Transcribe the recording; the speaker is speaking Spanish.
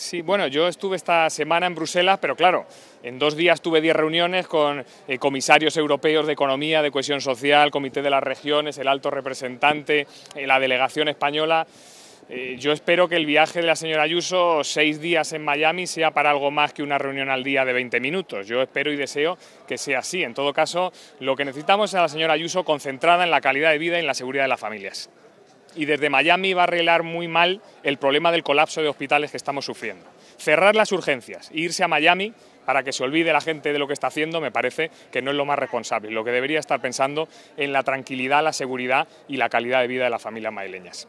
Sí, bueno, yo estuve esta semana en Bruselas, pero claro, en dos días tuve diez reuniones con eh, comisarios europeos de economía, de cohesión social, comité de las regiones, el alto representante, eh, la delegación española. Eh, yo espero que el viaje de la señora Ayuso, seis días en Miami, sea para algo más que una reunión al día de 20 minutos. Yo espero y deseo que sea así. En todo caso, lo que necesitamos es a la señora Ayuso concentrada en la calidad de vida y en la seguridad de las familias y desde Miami va a arreglar muy mal el problema del colapso de hospitales que estamos sufriendo. Cerrar las urgencias e irse a Miami para que se olvide la gente de lo que está haciendo me parece que no es lo más responsable. Lo que debería estar pensando en la tranquilidad, la seguridad y la calidad de vida de las familias maileñas.